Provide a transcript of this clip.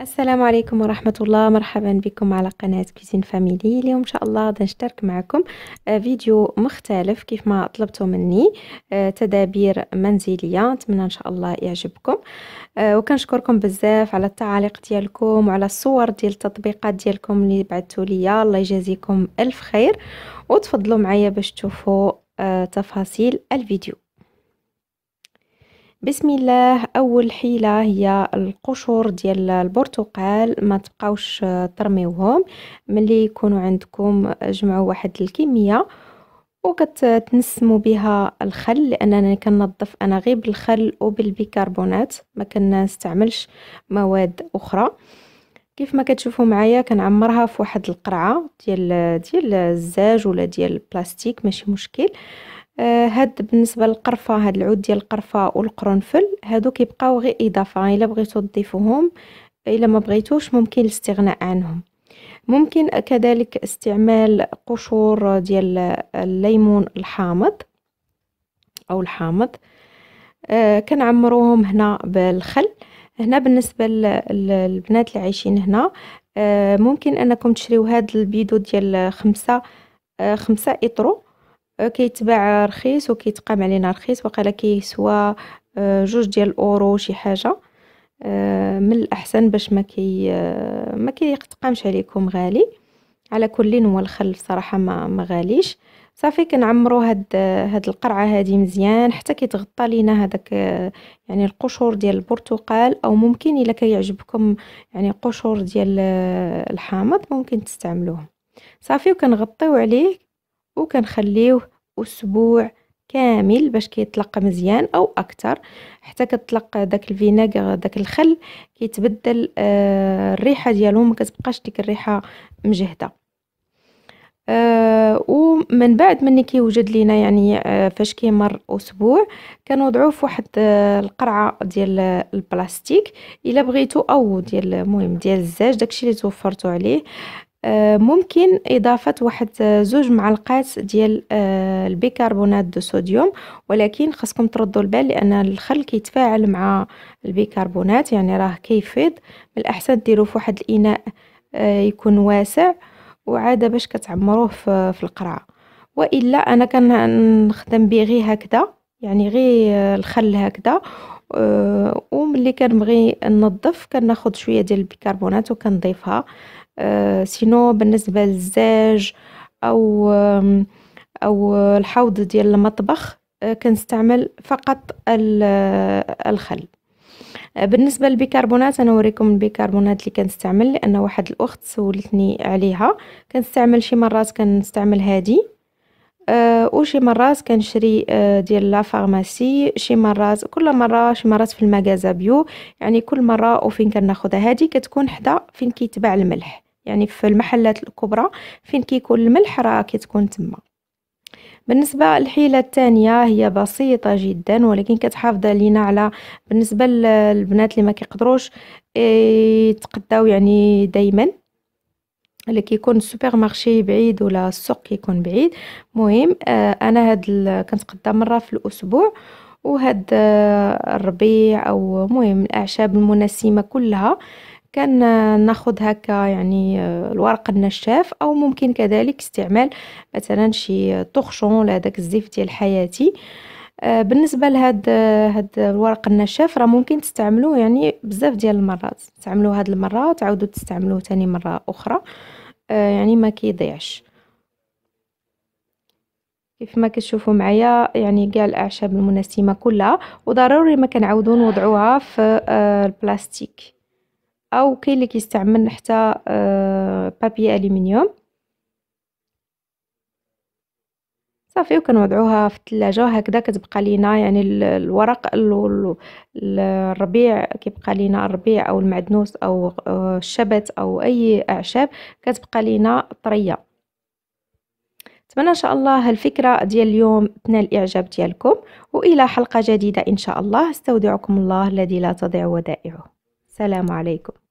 السلام عليكم ورحمة الله مرحبا بكم على قناة كوزين فاميلي اليوم إن شاء الله غادي نشترك معكم آه، فيديو مختلف كيف ما طلبتوا مني آه، تدابير منزلية نتمنى إن شاء الله يعجبكم آه، وكنشكركم بزاف على التعاليق ديالكم وعلى الصور ديال التطبيقات ديالكم اللي بعثتوا لي الله يجازيكم ألف خير وتفضلوا معايا باش تشوفوا تفاصيل الفيديو بسم الله اول حيله هي القشور ديال البرتقال ما تبقاوش آه، ترميوهم ملي يكونوا عندكم جمعوا واحد الكميه وكتنسموا بها الخل لانني كننظف انا غير بالخل وبالبيكربونات ما كنستعملش مواد اخرى كيف ما كتشوفوا معايا كنعمرها في واحد القرعه ديال ديال الزاج ولا ديال البلاستيك ماشي مشكل آه آه، هاد بالنسبه للقرفه هاد العود ديال القرفه والقرنفل هادو كيبقاو غير اضافه الا بغيتو تضيفوهم الا ما بغيتوش ممكن الاستغناء عنهم ممكن كذلك استعمال قشور ديال الليمون الحامض او الحامض آه، كنعمروهم هنا بالخل هنا بالنسبه للبنات اللي عايشين هنا آه، ممكن انكم تشريو هاد البيدو ديال خمسة خمسة اطرو آه، كيتباع رخيص وكيتقام علينا رخيص وقال كيسوى آه، جوج ديال الاورو شي حاجه آه، من الاحسن باش ما كي ما كيتقامش عليكم غالي على كل هو الخل صراحه ما ما غاليش صافي كنعمرو هاد هاد القرعه هادي مزيان حتى كيتغطى لينا هذاك يعني القشور ديال البرتقال او ممكن الا كيعجبكم يعني قشور ديال الحامض ممكن تستعملوه صافي وكنغطيو عليه وكنخليوه اسبوع كامل باش كيتلقى مزيان او اكثر حتى كتلقى داك الفينيغر داك الخل كيتبدل آه الريحه ديالو ما كتبقاش ديك الريحه مجهده آه ومن بعد مني كيوجد لينا يعني آه فاش كيمر اسبوع كنوضعوه في واحد آه، القرعه ديال البلاستيك الا بغيتو او ديال المهم ديال الزاج داكشي اللي توفرتو عليه آه، ممكن إضافة واحد آه، زوج معلقات ديال آه، البيكربونات دو صوديوم ولكن خاصكم تردوا البال لأن الخل كيتفاعل مع البيكربونات يعني راه كيفيض من الأحسن ديروه في واحد الإناء يكون واسع وعادة باش كتعمروه في القرعة وإلا أنا كنخدم به غير هكذا يعني غير الخل هكذا وملي كنبغي ننظف كناخد شويه ديال البيكربونات وكنضيفها آه، سينو بالنسبة للزاج أو أو الحوض ديال المطبخ آه، كنستعمل فقط آه، الخل بالنسبة للبيكربونات أنا أوريكم البيكربونات اللي كنستعمل لأن واحد الأخت سولتني عليها كنستعمل شي مرات كنستعمل هادي أو وشي مرات كنشري ديال لا فارماسي شي مرات كل مره شي مرات في المغازا بيو يعني كل مره وفين كناخدها هادي كتكون حدا فين كيتباع الملح يعني في المحلات الكبرى فين كيكون الملح راه كتكون تما بالنسبة للحيلة الثانية هي بسيطة جدا ولكن كتحافظ علينا على بالنسبة للبنات اللي ما كيقدروش يتقداو يعني دايما اللي كيكون السوبر مارشي بعيد ولا السوق كيكون بعيد مهم آه، انا هاد كنتقدا مره في الاسبوع وهاد آه، الربيع او مهم الاعشاب المناسمه كلها كان ناخذ هكا يعني آه، الورق النشاف او ممكن كذلك استعمال مثلا شي طخشون ولا داك الزيف ديال حياتي آه، بالنسبه لهاد آه، هاد الورق النشاف راه ممكن تستعملوه يعني بزاف ديال المرات تستعملوه هاد المره وتعاودوا تستعملوه تاني مره اخرى يعني ما كيضيعش كيف ما كتشوفوا معايا يعني كاع الاعشاب المنسمه كلها وضروري ما كنعاودوا نوضعوها في البلاستيك او كاين اللي كيستعمل حتى بابي آه، الومنيوم صافي وكنوضعوها في الثلاجه وهكذا كتبقى لينا يعني الورق الربيع كيبقى لينا الربيع او المعدنوس او آه، الشبت او اي اعشاب كتبقى لينا طريه نتمنى ان شاء الله الفكره ديال اليوم تنال اعجاب ديالكم والى حلقه جديده ان شاء الله استودعكم الله الذي لا تضيع ودائعه السلام عليكم